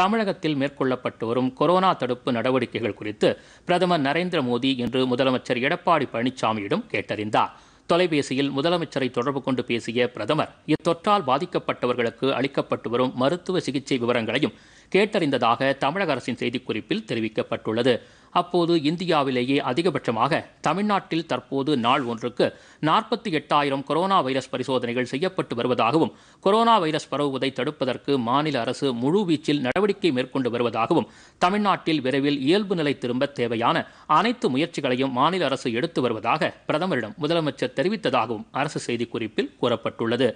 தமிழகத்தில் மேற்கொள்ளப்பட்டு வரும் கொரோனா தடுப்பு நடவடிக்கைகள் குறித்து பிரதமர் நரேந்திர மோடி இன்று முதலமைச்சர் எடப்பாடி பழனிசாமியிடம் கேட்டறிந்தார் தொலைபேசியில் முதலமைச்சரை தொடர்பு கொண்டு பேசிய பிரதமர் இத்தொற்றால் பாதிக்கப்பட்டவர்களுக்கு அளிக்கப்பட்டு வரும் மருத்துவ சிகிச்சை விவரங்களையும் கேட்டறிந்ததாக தமிழக அரசின் செய்திக்குறிப்பில் தெரிவிக்கப்பட்டுள்ளது அப்போது இந்தியாவிலேயே அதிகபட்சமாக தமிழ்நாட்டில் தற்போது நாள் ஒன்றுக்கு நாற்பத்தி எட்டாயிரம் கொரோனா வைரஸ் பரிசோதனைகள் செய்யப்பட்டு வருவதாகவும் கொரோனா வைரஸ் பரவுவதை தடுப்பதற்கு மாநில அரசு முழுவீச்சில் நடவடிக்கை மேற்கொண்டு வருவதாகவும் தமிழ்நாட்டில் விரைவில் இயல்பு நிலை திரும்ப தேவையான அனைத்து முயற்சிகளையும் மாநில அரசு எடுத்து வருவதாக பிரதமரிடம் முதலமைச்சர் தெரிவித்ததாகவும் அரசு செய்திக்குறிப்பில் கூறப்பட்டுள்ளது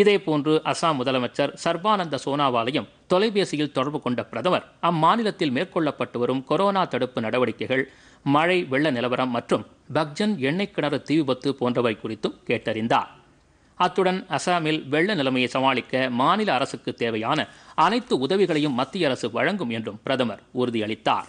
இதேபோன்று அசாம் முதலமைச்சர் சர்பானந்த சோனாவாலையும் தொலைபேசியில் தொடர்பு கொண்ட பிரதமர் அம்மாநிலத்தில் மேற்கொள்ளப்பட்டு வரும் கொரோனா தடுப்பு நடவடிக்கைகள் மழை வெள்ள நிலவரம் மற்றும் பக்ஜன் எண்ணெய் கிணறு தீ விபத்து போன்றவை குறித்தும் கேட்டறிந்தார் அத்துடன் அசாமில் வெள்ள நிலைமையை சமாளிக்க மாநில அரசுக்கு தேவையான அனைத்து உதவிகளையும் மத்திய அரசு வழங்கும் என்றும் பிரதமர் உறுதியளித்தார்